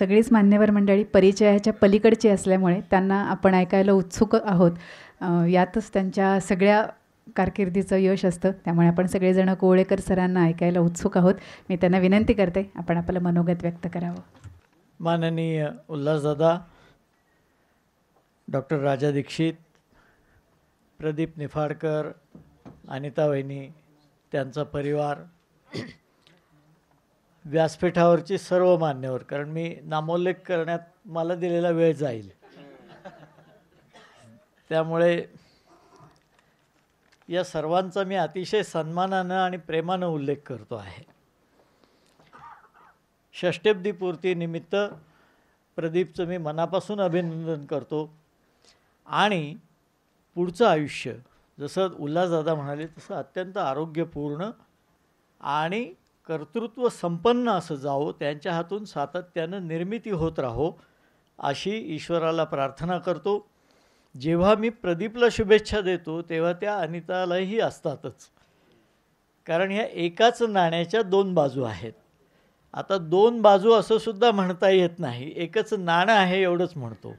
सगळीच मान्यवर मंडळी परिचयाच्या पलीकडची असल्यामुळे त्यांना आपण ऐकायला उत्सुक आहोत यातच त्यांच्या सगळ्या कारकिर्दीचं यश असतं त्यामुळे आपण सगळेजण कोवळेकर सरांना ऐकायला उत्सुक आहोत मी त्यांना विनंती करते आपण आपलं मनोगत व्यक्त करावं माननीय उल्हासदादा डॉक्टर राजा दीक्षित प्रदीप निफाडकर अनिता वहिनी त्यांचा परिवार व्यासपीठावरची सर्व मान्यवर कारण मी नामोल्लेख करण्यात मला दिलेला वेळ जाईल त्यामुळे या सर्वांचा मी अतिशय सन्मानानं आणि प्रेमानं उल्लेख करतो आहे षष्टेब्दी पूर्तीनिमित्त प्रदीपचं मी मनापासून अभिनंदन करतो आणि पुढचं आयुष्य जसं उल्हासदादा म्हणाले तसं अत्यंत आरोग्यपूर्ण आणि कर्तृत्व संपन्न असं जावो त्यांच्या हातून सातत्यानं निर्मिती होत राहो अशी ईश्वराला प्रार्थना करतो जेव्हा मी प्रदीपला शुभेच्छा देतो तेव्हा त्या अनितालाही असतातच कारण ह्या एकाच नाण्याच्या दोन बाजू आहेत आता दोन बाजू असं सुद्धा म्हणता येत नाही एकच नाणं आहे एवढंच म्हणतो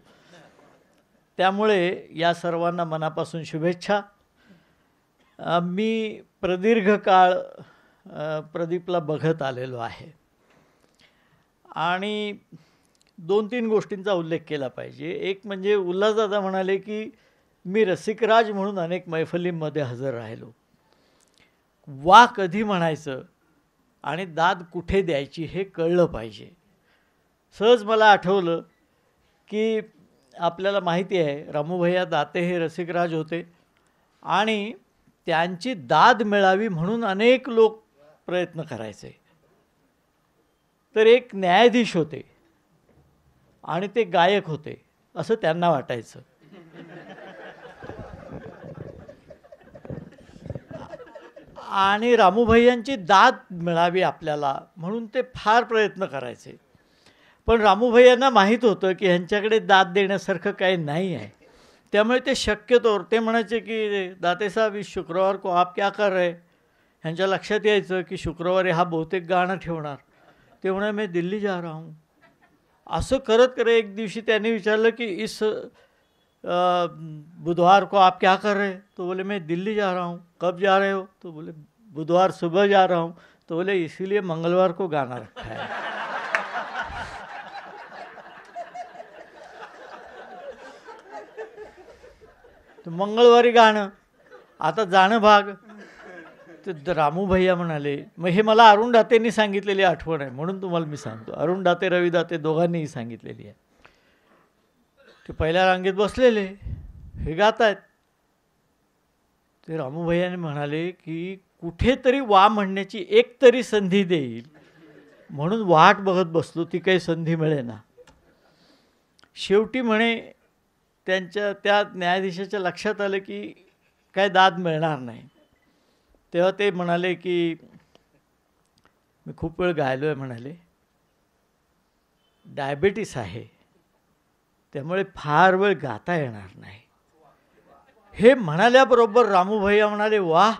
त्यामुळे या सर्वांना मनापासून शुभेच्छा मी प्रदीर्घ काळ प्रदीपला बघत आलेलो आहे आणि दोन तीन गोष्टींचा उल्लेख केला पाहिजे एक म्हणजे उल्हासदादा म्हणाले की मी रसिकराज म्हणून अनेक मैफलींमध्ये हजर राहिलो वा कधी म्हणायचं आणि दाद कुठे द्यायची हे कळलं पाहिजे सहज मला आठवलं की आपल्याला माहिती आहे रामूभैया दाते हे रसिकराज होते आणि त्यांची दाद मिळावी म्हणून अनेक लोक प्रयत्न करायचे तर एक न्यायाधीश होते आणि ते गायक होते असं त्यांना वाटायचं आणि रामूभैयांची दाद मिळावी आपल्याला म्हणून ते फार प्रयत्न करायचे पण रामूभैयांना माहीत होतं की ह्यांच्याकडे दाद देण्यासारखं काही नाही आहे त्यामुळे ते शक्यतोवर ते म्हणायचे की दातेसाहेब शुक्रवार को आप क्या कर रहे ह्यांच्या लक्षात यायचं की शुक्रवारी हा बहुतेक गाणं ठेवणार ते म्हणा मी दिल्ली जा रहा हूं असं करत करत एक दिवशी त्याने विचारलं की इस बुधवार को आप क्या कर रहे तो बोले मैं दिल्ली जा रहा हूँ कब जा रहे हो तो बोले बुधवार सुबह जा रहा हूँ तो बोले इसीलिए मंगलवार को गाना रखा है तो मंगळवारी गाणं आता जाणं भाग ते रामू भैया म्हणाले मग हे मला अरुण दातेंनी सांगितलेली आठवण आहे म्हणून तुम्हाला मी सांगतो अरुण दाते रवी दाते दोघांनीही सांगितलेली आहे ते पहिल्या रांगेत बसलेले हे गात आहेत ते रामू भैयाने म्हणाले की कुठेतरी वा म्हणण्याची एक तरी संधी देईल म्हणून वाट बघत बसलो ती काही संधी ना शेवटी म्हणे त्यांच्या त्या न्यायाधीशाच्या लक्षात आलं की काय दाद मिळणार नाही तेव्हा ते म्हणाले की मी खूप वेळ गायलो आहे म्हणाले डायबेटीस आहे त्यामुळे फार वेळ गाता येणार नाही हे म्हणाल्याबरोबर रामू भैया म्हणाले वा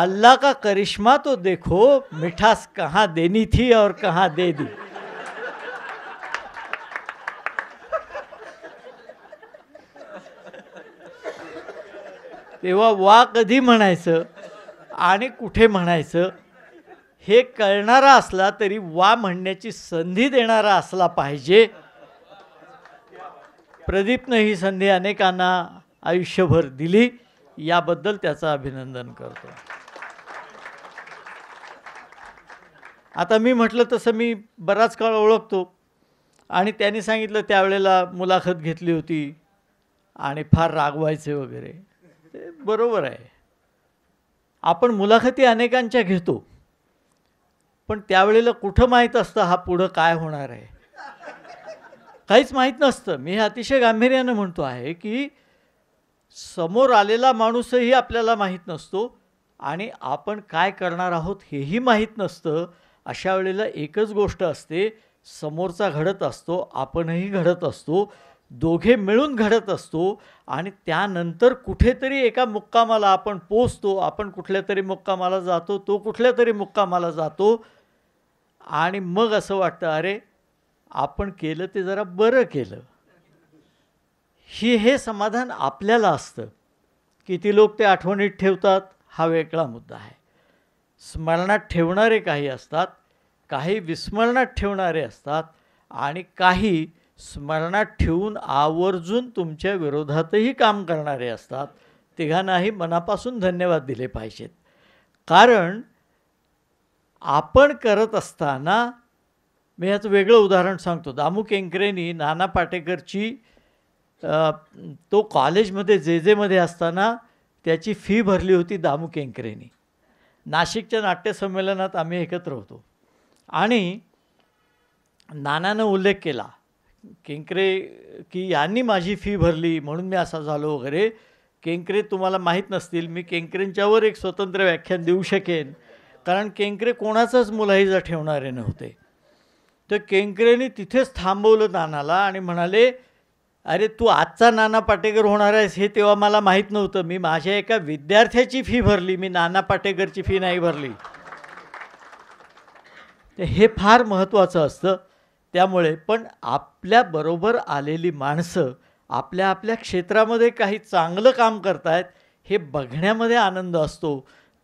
अल्ला का करिश्मा तो देखो मिठास कहा देनी थी और कहा दे दी तेव्हा वा कधी म्हणायचं आणि कुठे म्हणायचं हे कळणारा असला तरी वा म्हणण्याची संधी देणारा असला पाहिजे प्रदीपनं ही संधी अनेकांना आयुष्यभर दिली याबद्दल त्याचं अभिनंदन करतो आता मी म्हटलं तसं मी बराच काळ ओळखतो आणि त्यांनी सांगितलं त्यावेळेला मुलाखत घेतली होती आणि फार रागवायचे वगैरे ते बरोबर आहे आपण मुलाखती अनेकांच्या घेतो पण त्यावेळेला कुठं माहीत असतं हा पुढं काय होणार आहे काहीच माहीत नसतं मी हे अतिशय गांभीर्यानं म्हणतो आहे की समोर आलेला माणूसही आपल्याला माहीत नसतो आणि आपण काय करणार आहोत हेही माहीत नसतं अशा वेळेला एकच गोष्ट असते समोरचा घडत असतो आपणही घडत असतो दोघे मिळून घडत असतो आणि त्यानंतर कुठेतरी एका मुक्कामाला आपण पोचतो आपण कुठल्या तरी मुक्कामाला जातो तो कुठल्या तरी मुक्कामाला जातो आणि मग असं वाटतं अरे आपण केलं ते जरा बरं केलं ही हे समाधान आपल्याला असतं किती लोक ते आठवणीत ठेवतात हा वेगळा मुद्दा आहे स्मरणात ठेवणारे काही असतात काही विस्मरणात ठेवणारे असतात आणि काही स्मरणात ठेवून आवर्जून तुमच्या विरोधातही काम करणारे असतात तिघांनाही मनापासून धन्यवाद दिले पाहिजेत कारण आपण करत असताना मी याचं वेगळं उदाहरण सांगतो दामू केंकरेनी नाना पाटेकरची तो कॉलेजमध्ये जे जेमध्ये असताना त्याची फी भरली होती दामू केंकरेनी नाशिकच्या नाट्यसंमेलनात आम्ही एकत्र होतो आणि नानानं उल्लेख केला केंकरे की यांनी माझी फी भरली म्हणून मी असा झालो वगैरे केंकरे तुम्हाला माहीत नसतील मी केंकरेंच्यावर एक स्वतंत्र व्याख्यान देऊ शकेन कारण केंकरे कोणाचाच मुलाहिजा ठेवणारे नव्हते तर केंकरेने तिथेच थांबवलं नानाला आणि म्हणाले अरे तू आजचा नाना पाटेकर होणार आहेस हे तेव्हा मला माहीत नव्हतं मी माझ्या एका विद्यार्थ्याची फी भरली मी नाना पाटेकरची फी नाही भरली हे फार महत्त्वाचं असतं त्यामुळे पण आपल्याबरोबर आलेली माणसं आपल्या आपल्या क्षेत्रामध्ये काही चांगलं काम आहेत हे बघण्यामध्ये आनंद असतो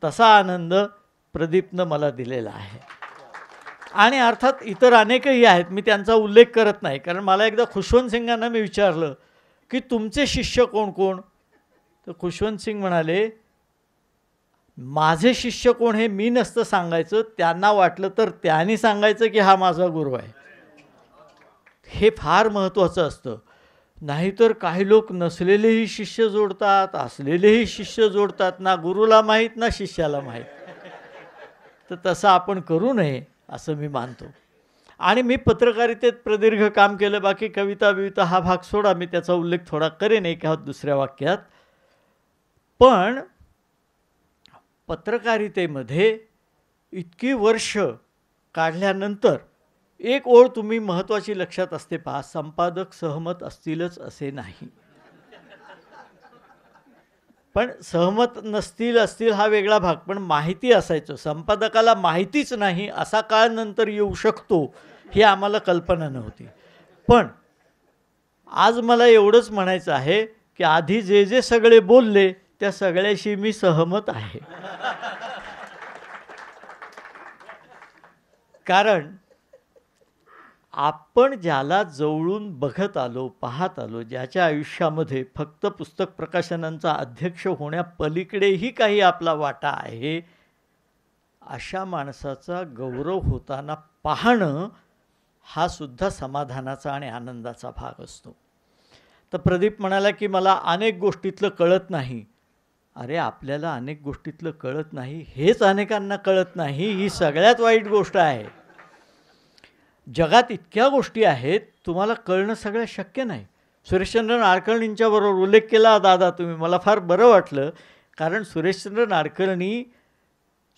तसा आनंद प्रदीपनं मला दिलेला आहे आणि अर्थात इतर अनेकही आहेत मी त्यांचा उल्लेख करत नाही कारण मला एकदा खुशवंत सिंगांना मी विचारलं की तुमचे शिष्य कोण कोण तर खुशवंत सिंग म्हणाले माझे शिष्य कोण हे मी नसतं सांगायचं त्यांना वाटलं तर त्यांनी सांगायचं की हा माझा गुरु आहे हे फार महत्त्वाचं असतं नाहीतर काही लोक नसलेलेही शिष्य जोडतात असलेलेही शिष्य जोडतात ना गुरुला माहीत ना शिष्याला माहीत तर तसं आपण करू नये असं मी मानतो आणि मी पत्रकारितेत प्रदीर्घ काम केलं बाकी कविता विविता हा भाग सोडा मी त्याचा उल्लेख थोडा करेन एका दुसऱ्या वाक्यात पण पत्रकारितेमध्ये इतकी वर्ष काढल्यानंतर एक ओळ तुम्ही महत्त्वाची लक्षात असते पहा संपादक सहमत असतीलच असे नाही पण सहमत नसतील असतील हा वेगळा भाग पण माहिती असायचं संपादकाला माहितीच नाही असा काळ नंतर येऊ शकतो ही आम्हाला कल्पना नव्हती पण आज मला एवढंच म्हणायचं आहे की आधी जे जे सगळे बोलले त्या सगळ्याशी मी सहमत आहे कारण आपण ज्याला जवळून बघत आलो पाहत आलो ज्याच्या आयुष्यामध्ये फक्त पुस्तक प्रकाशनांचा अध्यक्ष होण्यापलीकडेही काही आपला वाटा आहे अशा माणसाचा गौरव होताना पाहणं हा सुद्धा समाधानाचा आणि आनंदाचा भाग असतो तर प्रदीप म्हणाला की मला अनेक गोष्टीतलं कळत नाही अरे आपल्याला अनेक गोष्टीतलं कळत नाही हेच अनेकांना कळत नाही ही सगळ्यात वाईट गोष्ट आहे जगात इतक्या गोष्टी आहेत तुम्हाला कळणं सगळं शक्य नाही सुरेशचंद्र नाडकर्णींच्याबरोबर उल्लेख केला दादा तुम्ही मला फार बरं वाटलं कारण सुरेशचंद्र नाडकर्णी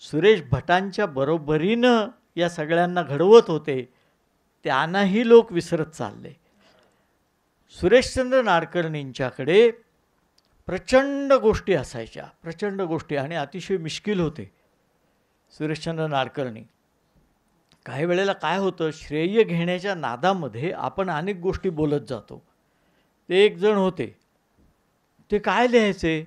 सुरेश भटांच्या बरोबरीनं या सगळ्यांना घडवत होते त्यांनाही लोक विसरत चालले सुरेशचंद्र नाडकर्णींच्याकडे प्रचंड गोष्टी असायच्या प्रचंड गोष्टी आणि अतिशय मिश्किल होते सुरेशचंद्र नाडकर्णी काही वेळेला काय होतं श्रेय घेण्याच्या नादामध्ये आपण अनेक गोष्टी बोलत जातो ते एक जण होते ते काय लिहायचे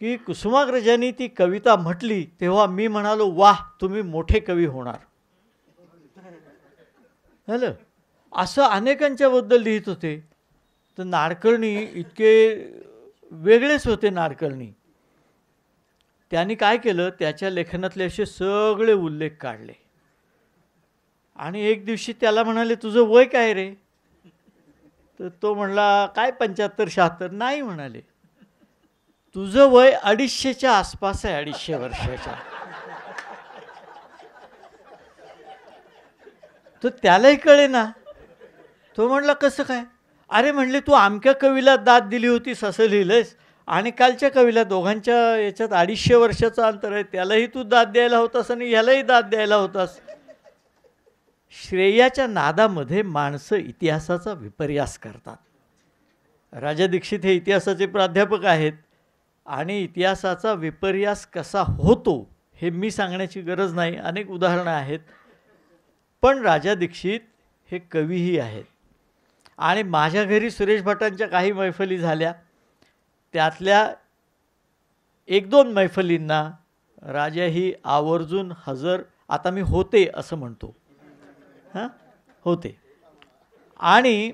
की कुसुमाग्रजांनी ती कविता म्हटली तेव्हा मी म्हणालो वाह तुम्ही मोठे कवी होणार हॅलो असं अनेकांच्याबद्दल लिहित होते तर नाडकर्णी इतके वेगळेच होते नाडकर्णी त्यांनी काय केलं त्याच्या लेखनातले असे सगळे उल्लेख काढले आणि एक दिवशी त्याला म्हणाले तुझं वय काय रे तर तो म्हणला काय पंच्याहत्तर शहात्तर नाही म्हणाले तुझं वय अडीचशेच्या आसपास आहे अडीचशे वर्षाच्या तर त्यालाही कळे ना तो म्हणला कसं काय अरे म्हणले तू आमच्या कवीला दाद दिली होतीस असं लिहिलंयस आणि कालच्या कवीला दोघांच्या याच्यात अडीचशे वर्षाचं अंतर आहे त्यालाही तू दाद द्यायला होतास आणि ह्यालाही दाद द्यायला होतास श्रेयाच्या नादामध्ये माणसं इतिहासाचा विपर्यास करतात राजा दीक्षित हे इतिहासाचे प्राध्यापक आहेत आणि इतिहासाचा विपर्यास कसा होतो हे मी सांगण्याची गरज नाही अनेक उदाहरणं आहेत पण राजा दीक्षित हे कवीही आहेत आणि माझ्या घरी सुरेश भटांच्या काही मैफली झाल्या त्यातल्या एक दोन मैफलींना राजा ही आवर्जून हजर आता मी होते असं म्हणतो होते आणि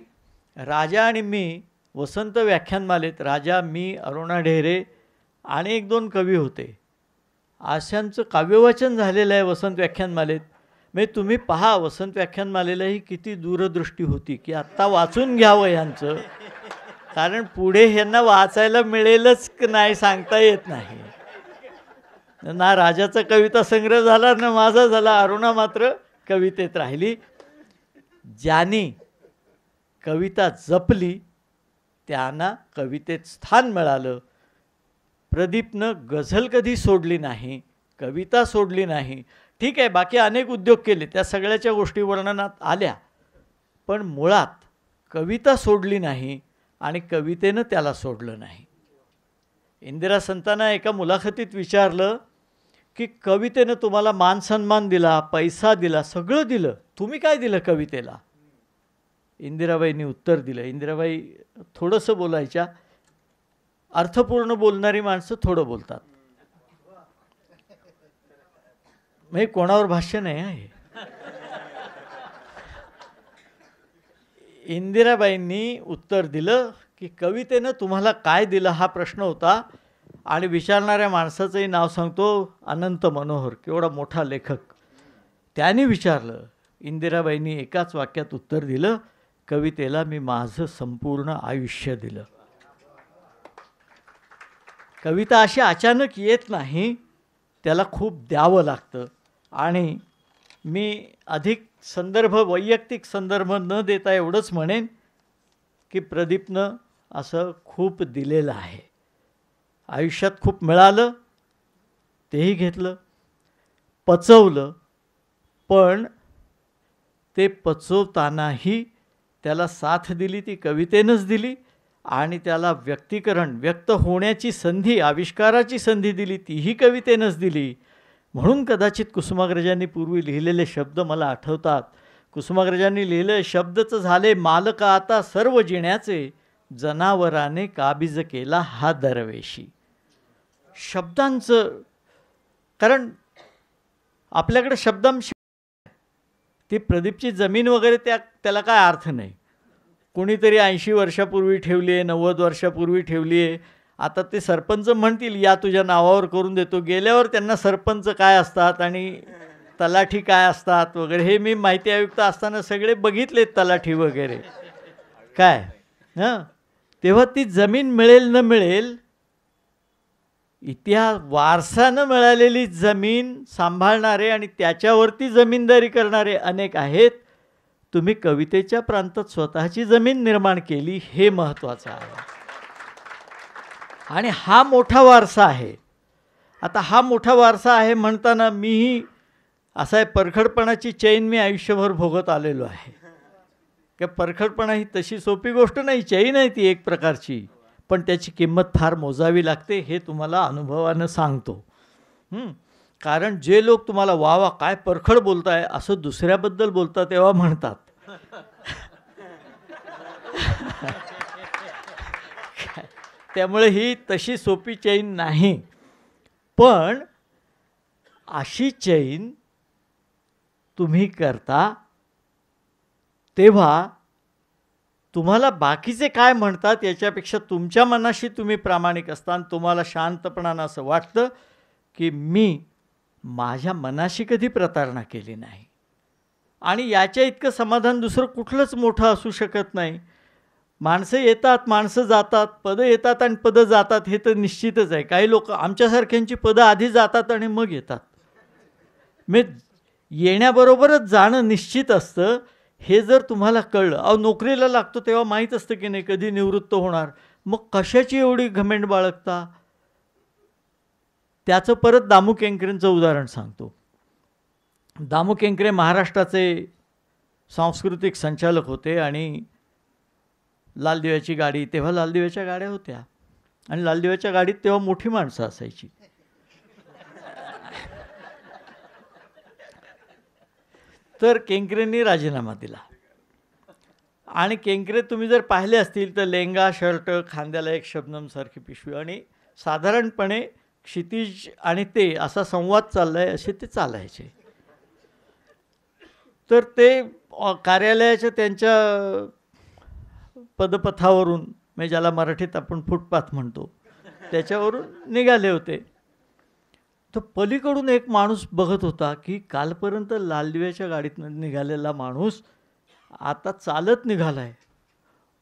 राजा आणि मी वसंत व्याख्यानमालेत राजा मी अरुणा ढेरे आणि एक दोन कवी होते अशांचं काव्यवचन झालेलं आहे वसंत व्याख्यानमालेत मी म्हणजे तुम्ही पहा वसंत व्याख्यानमालेला ही किती दूरदृष्टी होती की आत्ता वाचून घ्यावं यांचं कारण पुढे ह्यांना वाचायला मिळेलच नाही सांगता येत नाही ना राजाचा कविता संग्रह झाला ना माझा झाला अरुणा मात्र कवितेत राहिली ज्याने कविता जपली त्यांना कवितेत स्थान मिळालं प्रदीपनं गझल कधी सोडली नाही कविता सोडली नाही ठीक आहे बाकी अनेक उद्योग केले त्या सगळ्याच्या गोष्टी वर्णनात आल्या पण मुळात कविता सोडली नाही आणि कवितेनं त्याला सोडलं नाही इंदिरा संतांना एका मुलाखतीत विचारलं की कवितेनं तुम्हाला मान सन्मान दिला पैसा दिला सगळं दिलं तुम्ही काय दिलं कवितेला इंदिराबाईंनी उत्तर दिलं इंदिराबाई थोडंसं बोलायच्या अर्थपूर्ण बोलणारी माणसं थोडं बोलतात म्हणजे कोणावर भाष्य नाही आहे इंदिराबाईंनी उत्तर दिलं की कवितेनं तुम्हाला काय दिलं हा प्रश्न होता आणि विचारणाऱ्या माणसाचंही नाव सांगतो अनंत मनोहर केवढा मोठा लेखक त्याने विचारलं इंदिराबाईंनी एकाच वाक्यात उत्तर दिलं कवितेला मी माझं संपूर्ण आयुष्य दिलं कविता अशी अचानक येत नाही त्याला खूप द्यावं लागतं आणि मी अधिक संदर्भ वैयक्तिक संदर्भ न देता एवढंच म्हणेन की प्रदीपनं असं खूप दिलेलं आहे आयुष्यात खूप मिळालं तेही घेतलं पचवलं पण ते पचवतानाही त्याला साथ दिली ती कवितेनंच दिली आणि त्याला व्यक्तीकरण व्यक्त होण्याची संधी आविष्काराची संधी दिली तीही कवितेनंच दिली म्हणून कदाचित कुसुमाग्रजांनी पूर्वी लिहिलेले शब्द मला आठवतात कुसुमाग्रजांनी लिहिले शब्दच झाले मालक आता सर्व जिण्याचे जनावराने काबीज केला हा दरवेशी शब्दांचं कारण आपल्याकडे शब्दांशी ती प्रदीपची जमीन वगैरे त्या त्याला काय अर्थ नाही कोणीतरी ऐंशी वर्षापूर्वी ठेवली आहे नव्वद वर्षापूर्वी ठेवली आहे आता ते सरपंच म्हणतील या तुझ्या नावावर करून देतो गेल्यावर त्यांना सरपंच काय असतात आणि तलाठी काय असतात वगैरे हे मी माहिती आयुक्त असताना सगळे बघितलेत तलाठी वगैरे काय हं तेव्हा ती जमीन मिळेल न मिळेल इतिहास वारसानं मिळालेली जमीन सांभाळणारे आणि त्याच्यावरती जमीनदारी करणारे अनेक आहेत तुम्ही कवितेच्या प्रांतात स्वतःची जमीन निर्माण केली हे महत्त्वाचं आहे आणि हा मोठा वारसा आहे आता हा मोठा वारसा आहे म्हणताना मीही असा आहे परखडपणाची चैन मी आयुष्यभर भोगत आलेलो आहे का परखडपणा ही तशी सोपी गोष्ट नाही चैन आहे ती एक प्रकारची पण त्याची किंमत फार मोजावी लागते हे तुम्हाला अनुभवानं सांगतो कारण जे लोक तुम्हाला वा वा काय परखड बोलताय असं दुसऱ्याबद्दल बोलतात तेव्हा म्हणतात त्यामुळे ही तशी सोपी चैन नाही पण अशी चैन तुम्ही करता तेव्हा तुम्हाला बाकीचे काय म्हणतात याच्यापेक्षा तुमच्या मनाशी तुम्ही प्रामाणिक असता आणि तुम्हाला शांतपणानं असं वाटतं की मी माझ्या मनाशी कधी प्रतारणा केली नाही आणि याच्या इतकं समाधान दुसरं कुठलंच मोठं असू शकत नाही माणसं येतात माणसं जातात पदं येतात आणि पदं जातात हे तर निश्चितच आहे काही लोक आमच्यासारख्यांची पदं आधी जातात आणि मग येतात मी म्हणजे येण्याबरोबरच जाणं निश्चित असतं हे जर तुम्हाला कळलं अहो नोकरीला लागतो तेव्हा माहीत असतं की नाही कधी निवृत्त होणार मग कशाची एवढी घमेंट बाळगता त्याचं परत दामू केंकरेंचं उदाहरण सांगतो दामू केंकरे महाराष्ट्राचे सांस्कृतिक संचालक होते आणि लालदेवाची गाडी तेव्हा लालदिव्याच्या गाड्या होत्या आणि लालदेवाच्या गाडीत तेव्हा मोठी माणसं असायची तर केंकरेंनी राजीनामा दिला आणि केंकरे तुम्ही जर पाहिले असतील तर लेंगा शर्ट खांद्याला एक शबनमसारखी पिशवी आणि साधारणपणे क्षितिज आणि ते असा संवाद चालला आहे असे ते चालायचे तर ते कार्यालयाच्या त्यांच्या पदपथावरून म्हणजे ज्याला मराठीत आपण फुटपाथ म्हणतो त्याच्यावरून निघाले होते तर पलीकडून एक माणूस बघत होता की कालपर्यंत लालदिव्याच्या गाडीतनं निघालेला माणूस आता चालत निघाला आहे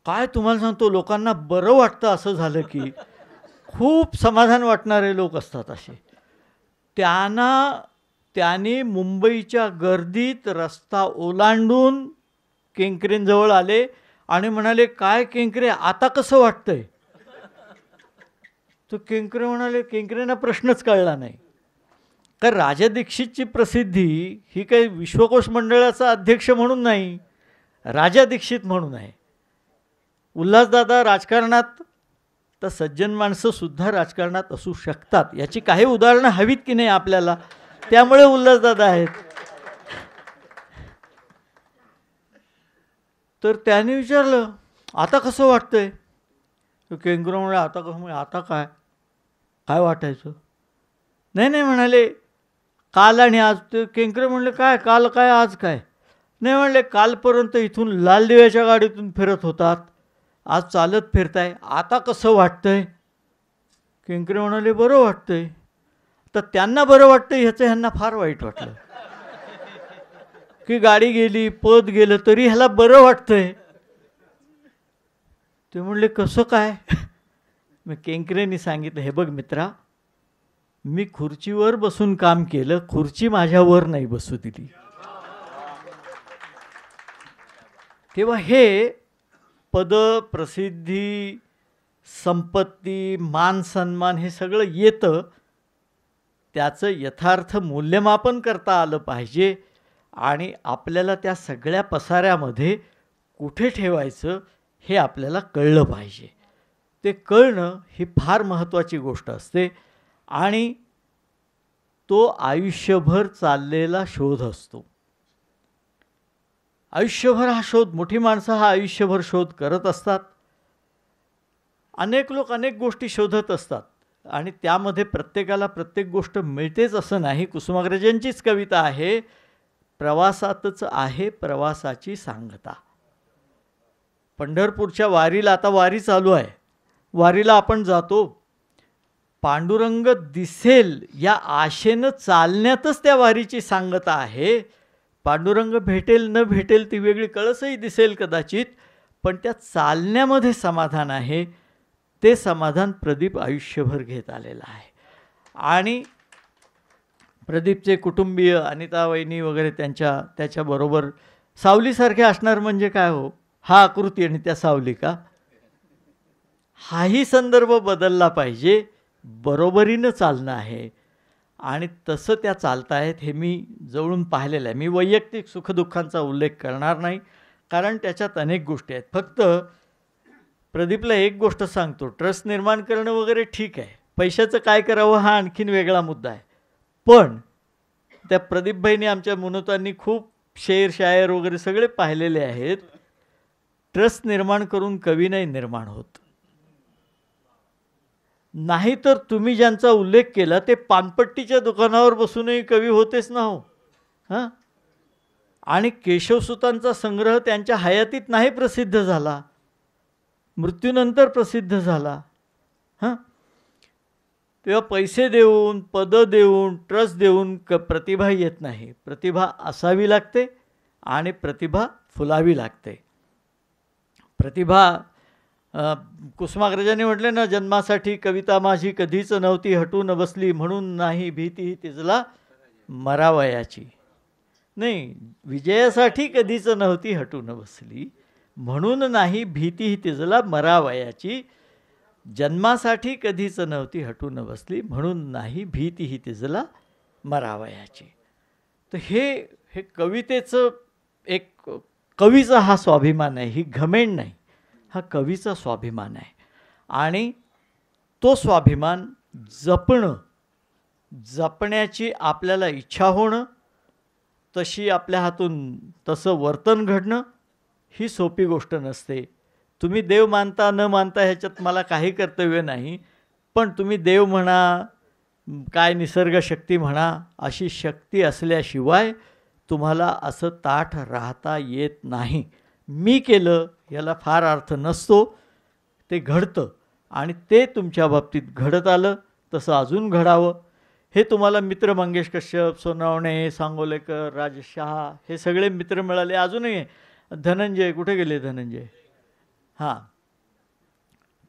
काय तुम्हाला सांगतो लोकांना बरं वाटतं असं झालं की खूप समाधान वाटणारे लोक असतात असे त्यांना त्याने मुंबईच्या गर्दीत रस्ता ओलांडून केंकरेंजवळ आले आणि म्हणाले काय केंकरे आता कसं वाटतंय तो केंकरे म्हणाले केंकरेंना प्रश्नच कळला नाही का राजा दीक्षितची प्रसिद्धी ही काही विश्वकोश मंडळाचा अध्यक्ष म्हणून नाही राजा दीक्षित म्हणून आहे उल्हासदादा राजकारणात तर सज्जन माणसंसुद्धा राजकारणात असू शकतात याची काही उदाहरणं हवीत की नाही आपल्याला त्यामुळे उल्हासदादा आहेत तर त्याने विचारलं आता कसं वाटतंय केंगुरा आता कसं म्हणजे आता काय काय वाटायचं नाही नाही म्हणाले काल आणि आज ते केंकरे म्हणले काय काल काय आज काय नाही म्हणले कालपर्यंत इथून लाल दिव्याच्या गाडीतून फिरत होतात आज चालत फिरताय आता कसं वाटतंय केंकरे म्हणाले बरं वाटतंय तर त्यांना बरं वाटतं ह्याचं ह्यांना फार वाईट वाटलं की गाडी गेली पद गेलं तरी ह्याला बरं वाटतंय ते म्हणले कसं काय मी केंकरेनी सांगितलं हे बघ मित्रा मी खुर्चीवर बसून काम केलं खुर्ची माझ्यावर नाही बसू दिली तेव्हा हे पद प्रसिद्धी संपत्ती मान सन्मान हे सगळं येतं त्याचं यथार्थ मूल्यमापन करता आलं पाहिजे आणि आपल्याला त्या सगळ्या पसाऱ्यामध्ये कुठे ठेवायचं हे आपल्याला कळलं पाहिजे ते कळणं ही फार महत्त्वाची गोष्ट असते आणि तो आयुष्यभर चाललेला शोध असतो आयुष्यभर हा शोध मोठी माणसं हा आयुष्यभर शोध करत असतात अनेक लोक अनेक गोष्टी शोधत असतात आणि त्यामध्ये प्रत्येकाला प्रत्येक गोष्ट मिळतेच असं नाही कुसुमाग्रजांचीच कविता आहे प्रवासातच आहे प्रवासाची सांगता पंढरपूरच्या वारीला आता वारी चालू आहे वारीला आपण जातो पांडुरंग दिसेल या आशेनं चालण्यातच त्या वारीची सांगता आहे पांडुरंग भेटेल न भेटेल ती वेगळी कळसही दिसेल कदाचित पण त्या चालण्यामध्ये समाधान आहे ते समाधान प्रदीप आयुष्यभर घेत आलेलं आहे आणि प्रदीपचे कुटुंबीय अनिता वहिनी वगैरे त्यांच्या त्याच्याबरोबर सावलीसारखे असणार म्हणजे काय हो हा आकृती आणि त्या सावली का हाही संदर्भ बदलला पाहिजे बरोबरीनं चालणं आहे आणि तसं त्या चालत आहेत हे मी जवळून पाहिलेलं आहे मी वैयक्तिक सुखदुःखांचा उल्लेख करणार नाही कारण त्याच्यात अनेक गोष्टी आहेत फक्त प्रदीपला एक गोष्ट सांगतो ट्रस्ट निर्माण करणं वगैरे ठीक आहे पैशाचं काय करावं हा आणखीन वेगळा मुद्दा आहे पण त्या प्रदीपभाईने आमच्या मुनोतांनी खूप शेर शायर वगैरे सगळे पाहिलेले आहेत ट्रस्ट निर्माण करून कवी नाही निर्माण होतं नाहीतर तुम्ही ज्यांचा उल्लेख केला ते पानपट्टीच्या दुकानावर बसूनही कवी होतेच ना हो हां आणि केशवसुतांचा संग्रह त्यांच्या हयातीत नाही प्रसिद्ध झाला मृत्यूनंतर प्रसिद्ध झाला हां तेव्हा पैसे देऊन पदं देऊन ट्रस्ट देऊन क प्रतिभा येत नाही प्रतिभा असावी लागते आणि प्रतिभा फुलावी लागते प्रतिभा कुसुमाग्रजांनी म्हटले ना जन्मासाठी कविता माझी कधीच नव्हती हटू न बसली म्हणून नाही भीती तिजला मरावयाची नाही विजयासाठी कधीच नव्हती हटू न बसली म्हणून नाही भीती ही तिजला मरावयाची जन्मासाठी कधीच नव्हती हटू न बसली म्हणून नाही भीती ही तिजला मरावयाची तर हे हे कवितेचं एक कवीचा हा स्वाभिमान आहे ही घमेंड नाही हा कवीचा स्वाभिमान आहे आणि तो स्वाभिमान जपणं जपण्याची आपल्याला इच्छा होणं तशी आपल्या हातून तसं वर्तन घडणं ही सोपी गोष्ट नसते तुम्ही देव मानता न मानता ह्याच्यात मला काही कर्तव्य नाही पण तुम्ही देव म्हणा काय निसर्ग शक्ती म्हणा अशी शक्ती असल्याशिवाय तुम्हाला असं ताठ राहता येत नाही मी केलं याला फार अर्थ नसतो ते घडतं आणि ते तुमच्या बाबतीत घडत आलं तसं अजून घडावं हे तुम्हाला मित्र मंगेश कश्यप सोनावणे सांगोलेकर राजेश शहा हे सगळे मित्र मिळाले अजूनही धनंजय कुठे गेले धनंजय हां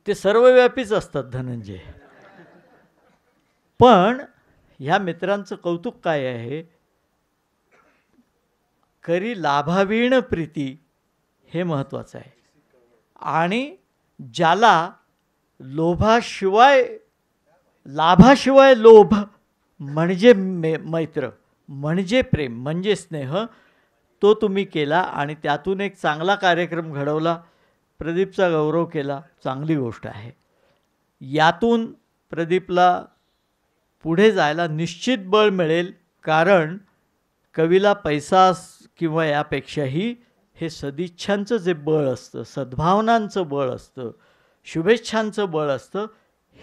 ते सर्वव्यापीच असतात धनंजय पण ह्या मित्रांचं कौतुक काय आहे करी लाभावीण प्रीती हे महत्त्वाचं आहे आणि ज्याला लोभाशिवाय लाभाशिवाय लोभ म्हणजे मे मैत्र म्हणजे प्रेम म्हणजे स्नेह तो तुम्ही केला आणि त्यातून एक चांगला कार्यक्रम घडवला प्रदीपचा गौरव केला चांगली गोष्ट आहे यातून प्रदीपला पुढे जायला निश्चित बळ मिळेल कारण कवीला पैसा किंवा यापेक्षाही हे सदिच्छांचं जे बळ असतं सद्भावनांचं बळ असतं शुभेच्छांचं बळ असतं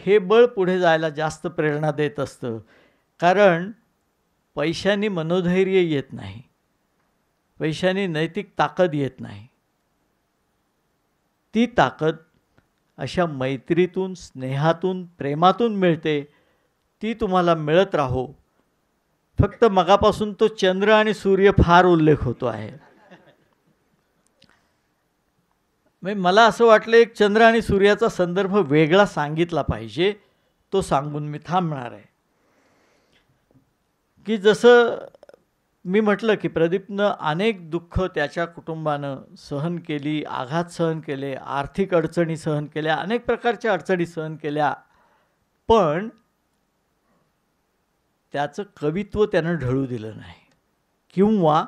हे बळ पुढे जायला जास्त प्रेरणा देत असतं कारण पैशाने मनोधैर्य येत नाही पैशाने नैतिक ताकद येत नाही ती ताकद अशा मैत्रीतून स्नेहातून प्रेमातून मिळते ती तुम्हाला मिळत राहो फक्त मगापासून तो चंद्र आणि सूर्य फार उल्लेख होतो आहे म्हणजे मला असं वाटलं एक चंद्र आणि सूर्याचा संदर्भ वेगळा सांगितला पाहिजे तो सांगून मी थांबणार आहे की जसं मी म्हटलं की प्रदीपनं अनेक दुःख त्याच्या कुटुंबानं सहन केली आघात सहन केले आर्थिक अडचणी सहन केल्या अनेक प्रकारच्या अडचणी सहन केल्या पण त्याचं कवित्व त्यानं ढळू दिलं नाही किंवा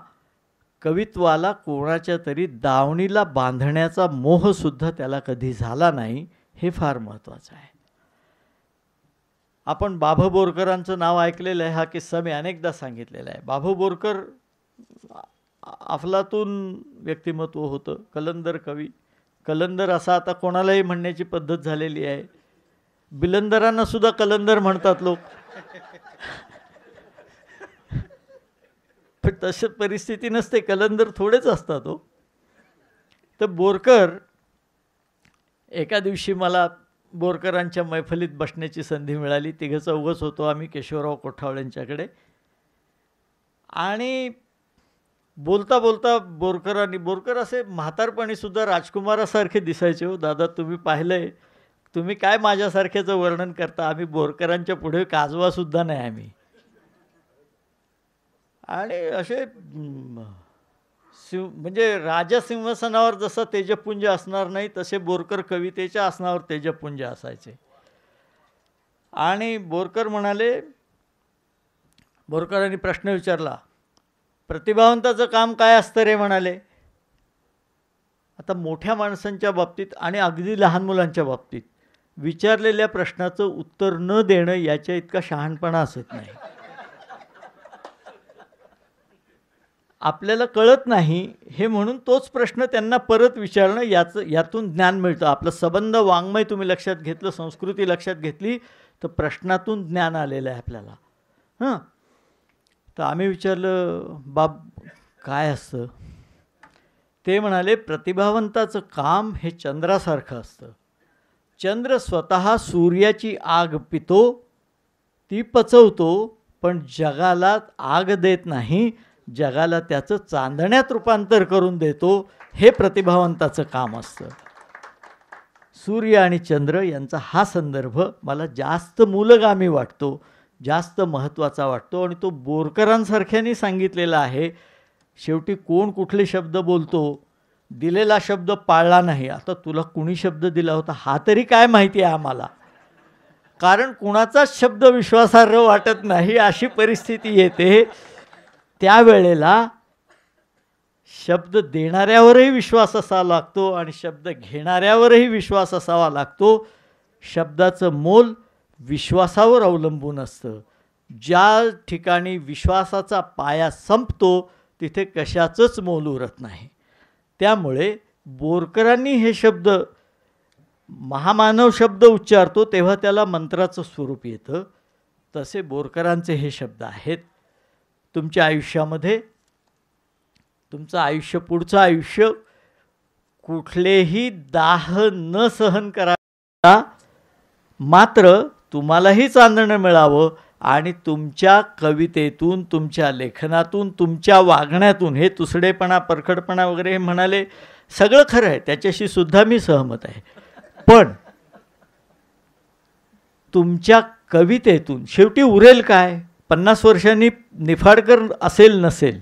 कवित्वाला कोणाच्या तरी दावणीला बांधण्याचा मोहसुद्धा त्याला कधी झाला नाही हे फार महत्त्वाचं आहे आपण बाभ बोरकरांचं नाव ऐकलेलं आहे हा किस्सा मी अनेकदा सांगितलेला आहे बाभ बोरकर अफलातून व्यक्तिमत्व होतं कलंदर कवी कलंदर असा आता कोणालाही म्हणण्याची पद्धत झालेली आहे बिलंदरांनासुद्धा कलंदर म्हणतात लोक पण तसेच परिस्थिती नसते कलंदर थोडेच असतात हो तर बोरकर एका दिवशी मला बोरकरांच्या मैफलीत बसण्याची संधी मिळाली तिघं चौघच होतो आम्ही केशवराव कोठावळ्यांच्याकडे यांच्याकडे आणि बोलता बोलता बोरकरांनी बोरकर असे म्हातारपणीसुद्धा राजकुमारासारखे दिसायचे हो दादा तुम्ही पाहिलं आहे तुम्ही काय माझ्यासारख्याचं वर्णन करता आम्ही बोरकरांच्या पुढे काजवासुद्धा नाही आम्ही आणि असे शिव म्हणजे राजसिंहासनावर जसं तेजपुंज असणार नाही तसे बोरकर कवितेच्या आसनावर तेजपुंज असायचे आणि बोरकर म्हणाले बोरकरांनी प्रश्न विचारला प्रतिभावंताचं काम काय असतं रे म्हणाले आता मोठ्या माणसांच्या बाबतीत आणि अगदी लहान मुलांच्या बाबतीत विचारलेल्या प्रश्नाचं उत्तर न देणं याच्या इतका शहाणपणा असत नाही आपल्याला कळत नाही हे म्हणून तोच प्रश्न त्यांना परत विचारणं याचं यातून ज्ञान मिळतं आपलं संबंध वाङ्मय तुम्ही लक्षात घेतलं संस्कृती लक्षात घेतली तर प्रश्नातून ज्ञान आलेलं आहे आपल्याला हां तर आम्ही विचारलं बाब काय असतं ते म्हणाले प्रतिभावंताचं काम हे चंद्रासारखं असतं चंद्र स्वतः सूर्याची आग पितो ती पचवतो पण जगाला आग देत नाही जगाला त्याचं चांदण्यात रूपांतर करून देतो हे प्रतिभावंताचं काम असतं सूर्य आणि चंद्र यांचा हा संदर्भ मला जास्त मूलगामी वाटतो जास्त महत्त्वाचा वाटतो आणि तो बोरकरांसारख्यानी सांगितलेला आहे शेवटी कोण कुठले शब्द बोलतो दिलेला शब्द पाळला नाही आता तुला कुणी शब्द दिला होता हा तरी काय माहिती आहे आम्हाला कारण कुणाचाच शब्द विश्वासार्ह वाटत नाही अशी परिस्थिती येते त्यावेळेला शब्द देणाऱ्यावरही विश्वास असावा लागतो आणि शब्द घेणाऱ्यावरही विश्वास असावा लागतो शब्दाचं मोल विश्वासावर अवलंबून असतं ज्या ठिकाणी विश्वासाचा पाया संपतो तिथे कशाचंच मोल उरत नाही त्यामुळे बोरकरांनी हे शब्द महामानव शब्द उच्चारतो तेव्हा त्याला मंत्राचं स्वरूप येतं तसे बोरकरांचे हे शब्द आहेत तुमच्या आयुष्यामध्ये तुमचं आयुष्य पुढचं आयुष्य कुठलेही दाह न सहन करा मात्र तुम्हालाही चांदणं मिळावं आणि तुमच्या कवितेतून तुमच्या लेखनातून तुमच्या वागण्यातून हे तुसडेपणा परखडपणा वगैरे हे म्हणाले सगळं खरं आहे त्याच्याशी सुद्धा मी सहमत आहे पण तुमच्या कवितेतून शेवटी उरेल काय पन्नास वर्षांनी निफाडकर असेल नसेल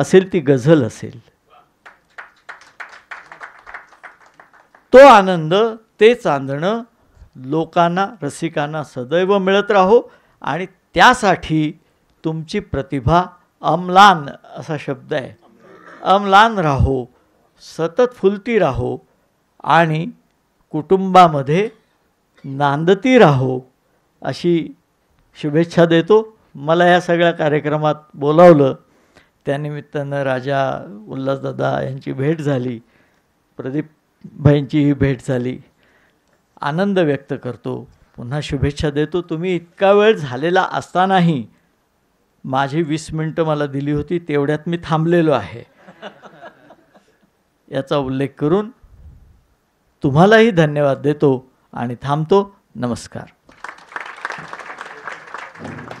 असेल ती गझल असेल तो आनंद ते चांदणं लोकांना रसिकांना सदैव मिळत राहो आणि त्यासाठी तुमची प्रतिभा अमलान असा शब्द आहे अमलान राहो सतत फुलती राहो आणि कुटुंबामध्ये नांदती राहो अशी शुभेच्छा देतो मला या सगळ्या कार्यक्रमात बोलावलं त्यानिमित्तानं राजा उल्हासदादा यांची भेट झाली प्रदीप भाईंचीही भेट झाली आनंद व्यक्त करतो पुन्हा शुभेच्छा देतो तुम्ही इतका वेळ झालेला असतानाही माझी वीस मिनटं मला दिली होती तेवढ्यात मी थांबलेलो आहे याचा उल्लेख करून तुम्हालाही धन्यवाद देतो आणि थांबतो नमस्कार Thank you.